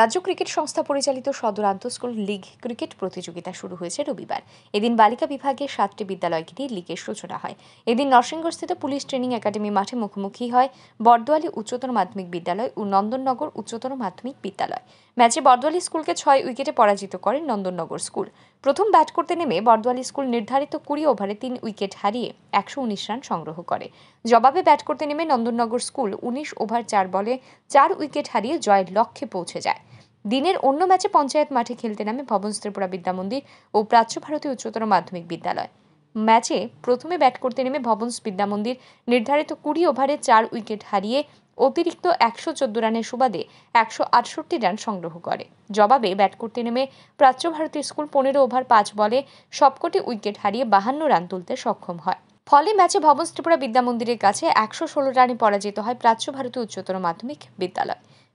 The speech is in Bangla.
রাজ্য ক্রিকেট সংস্থা পরিচালিত সদর আন্তঃস্কুল লীগ ক্রিকেট প্রতিযোগিতা শুরু হয়েছে রবিবার এদিন বালিকা বিভাগে সাতটি বিদ্যালয়কে নিয়ে লীগের সূচনা হয় এদিন নরসিংহস্থিত পুলিশ ট্রেনিং একাডেমি মাঠে মুখোমুখি হয় বর্দোয়ালি উচ্চতর মাধ্যমিক বিদ্যালয় ও নন্দননগর উচ্চতর মাধ্যমিক বিদ্যালয় ম্যাচে বর্দোয়ালি স্কুলকে ছয় উইকেটে পরাজিত করে নন্দননগর স্কুল প্রথম ব্যাট করতে নেমে বর্দোয়ালি স্কুল নির্ধারিত কুড়ি ওভারে তিন উইকেট হারিয়ে একশো উনিশ রান সংগ্রহ করে জবাবে ব্যাট করতে নেমে নন্দননগর স্কুল উনিশ ওভার চার বলে চার উইকেট হারিয়ে জয়ের লক্ষ্যে পৌঁছে যায় দিনের অন্য ম্যাচে পঞ্চায়েত মাঠে খেলতে নামে ভবন ত্রিপুরা বিদ্যামন্দির ও প্রাচ্য ভারতীয় উচ্চতর মাধ্যমিক বিদ্যালয় ম্যাচে প্রথমে ব্যাট করতে নেমে ভবনস বিদ্যামন্দির নির্ধারিত কুড়ি ওভারে চার উইকেট হারিয়ে অতিরিক্ত একশো চোদ্দ রানের সুবাদে একশো আটষট্টি রান সংগ্রহ করে জবাবে ব্যাট করতে নেমে প্রাচ্য ভারতীয় স্কুল পনেরো ওভার পাঁচ বলে সবকটি উইকেট হারিয়ে বাহান্ন রান তুলতে সক্ষম হয় ফলে ম্যাচে ভবন ত্রিপুরা বিদ্যামন্দিরের কাছে একশো ষোলো রানে পরাজিত হয় প্রাচ্য ভারতীয় উচ্চতর মাধ্যমিক বিদ্যালয়